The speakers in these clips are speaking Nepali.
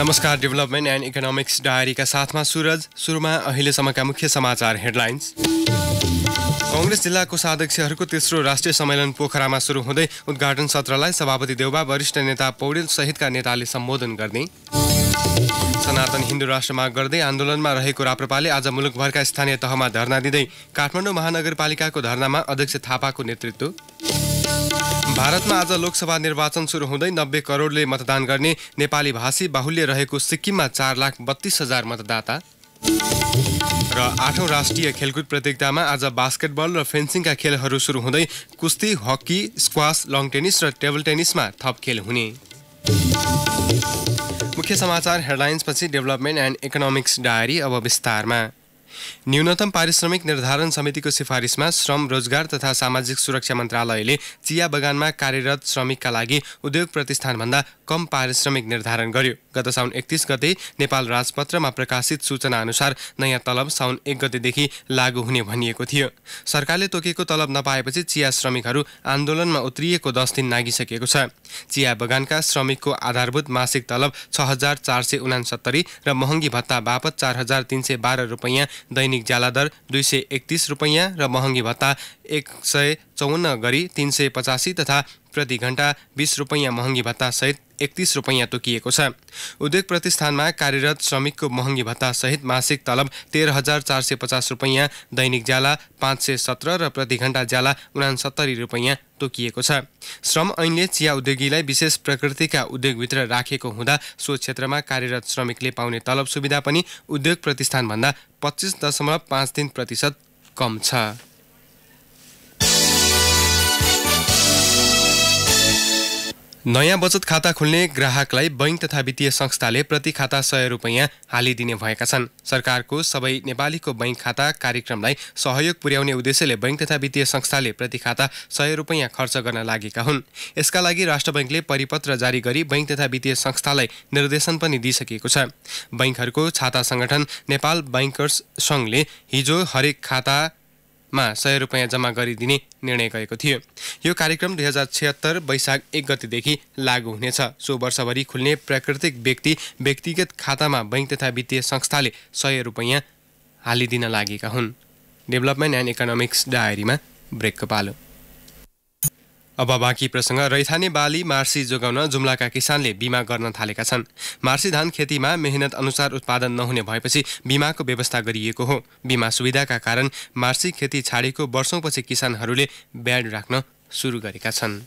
नमस्कार डेभलपमेन्ट एन्ड इकोनोमिक्स डायरीका साथमा सुरज सुरुमा अहिलेसम्मका मुख्य समाचार हेडलाइन्स कङ्ग्रेस जिल्लाको साध्यक्षहरूको तेस्रो राष्ट्रिय सम्मेलन पोखरामा सुरु हुँदै उद्घाटन सत्रलाई सभापति देउबा वरिष्ठ नेता पौडेल सहितका नेताले सम्बोधन गर्ने सनातन हिन्दू राष्ट्र माग गर्दै आन्दोलनमा रहेको राप्रपाले आज मुलुकभरका स्थानीय तहमा धरना दिँदै काठमाडौँ महानगरपालिकाको धरनामा अध्यक्ष थापाको नेतृत्व भारतमा आज लोकसभा निर्वाचन सुरु हुँदै नब्बे करोडले मतदान गर्ने नेपाली भाषी बाहुल्य रहेको सिक्किममा चार लाख बत्तीस हजार मतदाता र आठौँ राष्ट्रिय खेलकुद प्रतियोगितामा आज बास्केटबल र फेन्सिङका खेलहरू सुरु हुँदै कुस्ती हकी स्क्वास लङ टेनिस र टेबल टेनिसमा थप खेल हुने मुख्य समाचार हेडलाइन्सपछि डेभलपमेन्ट एन्ड इकोनोमिक्स डायरी अब विस्तारमा न्यूनतम पारिश्रमिक निर्धारण समितिको सिफारिसमा श्रम रोजगार तथा सामाजिक सुरक्षा मन्त्रालयले चिया बगानमा कार्यरत श्रमिकका लागि उद्योग प्रतिष्ठानभन्दा कम पारिश्रमिक निर्धारण गर्यो गत साउन एकतिस गते नेपाल राजपत्रमा प्रकाशित सूचना अनुसार नयाँ तलब साउन एक गतेदेखि लागू हुने भनिएको थियो सरकारले तोकेको तलब नपाएपछि चिया श्रमिकहरू आन्दोलनमा उत्रिएको दस दिन नागिसकेको छ चिया बगानका श्रमिकको आधारभूत मासिक तलब छ हजार चार सय उनासत्तरी र महँगी भत्ता बापत चार हजार तिन सय बाह्र रुपियाँ दैनिक ज्यालादर दुई सय एकतिस रुपैयाँ र महँगी भत्ता एक सय चौवन्न गरी तिन सय पचासी तथा प्रति घन्टा बिस रुपैयाँ महँगी भत्तासहित एकतिस रुपैयाँ तोकिएको छ उद्योग प्रतिष्ठानमा कार्यरत श्रमिकको महँगी भत्ता सहित मासिक तलब तेह्र हजार चार सय पचास रुपैयाँ दैनिक ज्याला पाँच सय सत्र र प्रतिघण्टा ज्याला उनासत्तरी रुपैयाँ तोकिएको छ श्रम ऐनले चिया उद्योगीलाई विशेष प्रकृतिका उद्योगभित्र राखेको हुँदा सो क्षेत्रमा कार्यरत श्रमिकले पाउने तलब सुविधा पनि उद्योग प्रतिष्ठानभन्दा पच्चिस दशमलव पाँच तिन प्रतिशत कम छ नयाँ बचत खाता खोल्ने ग्राहकलाई बैङ्क तथा वित्तीय संस्थाले प्रति खाता सय रुपियाँ हालिदिने भएका छन् सरकारको सबै नेपालीको बैङ्क खाता कार्यक्रमलाई सहयोग पुर्याउने उद्देश्यले बैङ्क तथा वित्तीय संस्थाले प्रति खाता सय रुपियाँ खर्च गर्न लागेका हुन् यसका लागि राष्ट्र बैङ्कले परिपत्र जारी गरी बैङ्क तथा वित्तीय संस्थालाई निर्देशन पनि दिइसकेको छ बैङ्कहरूको छाता सङ्गठन नेपाल बैङ्कर्स सङ्घले हिजो हरेक खाता मा सय रुपियाँ जम्मा गरिदिने निर्णय गरेको थियो यो कार्यक्रम दुई हजार छिहत्तर वैशाख एक गतिदेखि लागू हुनेछ सो वर्षभरि खुल्ने प्राकृतिक व्यक्ति व्यक्तिगत खातामा बैङ्क तथा वित्तीय संस्थाले सय रुपियाँ हालिदिन लागेका हुन् डेभलपमेन्ट एन्ड इकोनोमिक्स डायरीमा ब्रेकको पालो अब बाँकी प्रसङ्ग रैथाने बाली मार्सी जोगाउन जुम्लाका किसानले बिमा गर्न थालेका छन् मार्सी धान खेतीमा मेहनत अनुसार उत्पादन नहुने भएपछि बिमाको व्यवस्था गरिएको हो बिमा सुविधाका कारण मार्सी खेती छाडेको वर्षौँपछि किसानहरूले ब्याड राख्न सुरु गरेका छन्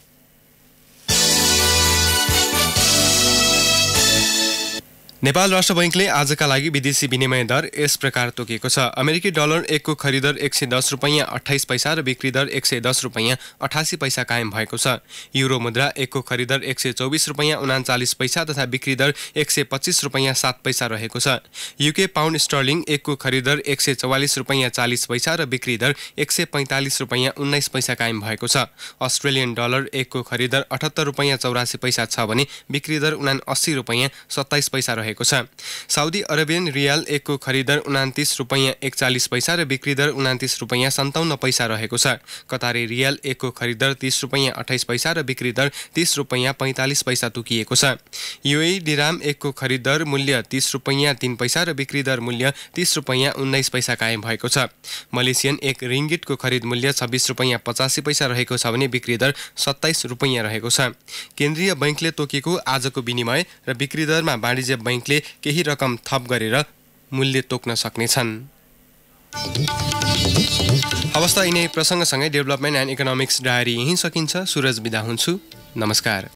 नेपाल राष्ट्र बैङ्कले आजका लागि विदेशी विनिमय दर यस प्रकार तोकेको छ अमेरिकी डलर एकको खरिदर एक सय दस रुपियाँ अठाइस पैसा र बिक्री दर एक सय दस रुपियाँ अठासी पैसा कायम भएको छ युरो मुद्रा एकको खरिदर एक सय चौबिस रुपियाँ उनाचालिस पैसा तथा बिक्री दर एक सय पच्चिस रुपियाँ सात पैसा रहेको छ युके पाउन्ड स्टर्लिङ एकको खरिदर एक सय चौवालिस रुपियाँ चालिस पैसा र बिक्री दर एक सय पैँतालिस रुपियाँ उन्नाइस पैसा कायम भएको छ अस्ट्रेलियन डलर एकको खरिदर अठहत्तर रुपियाँ चौरासी पैसा छ भने बिक्री दर उना अस्सी रुपियाँ सत्ताइस पैसा रहेको भएको छ साउदी अरेबियन रियाल एकको खरिदर उनातिस रुपैयाँ एकचालिस पैसा र बिक्री दर उनातिस रुपैयाँ सन्ताउन्न पैसा रहेको छ कतारे रियाल एकको खरिदर तिस रुपैयाँ अठाइस पैसा र बिक्री दर तिस रुपैयाँ पैँतालिस पैसा तोकिएको छ युए डिराम एकको खरिदर मूल्य तिस रुपैयाँ तिन पैसा र बिक्री दर मूल्य तिस रुपैयाँ उन्नाइस पैसा कायम भएको छ मलेसियन एक रिङ्गिटको खरिद मूल्य छब्बिस रुपैयाँ पचासी पैसा रहेको छ भने बिक्री दर सत्ताइस रुपैयाँ रहेको छ केन्द्रीय बैङ्कले तोकेको आजको विनिमय र बिक्री दरमा वाणिज्य बैङ्क ब्याङ्कले केही रकम थप गरेर मूल्य तोक्न सक्नेछन् अवस्था यिनै प्रसङ्गसँगै डेभलपमेन्ट एन्ड इकोनोमिक्स डायरी यहीँ सकिन्छ सुरज बिदा हुन्छु नमस्कार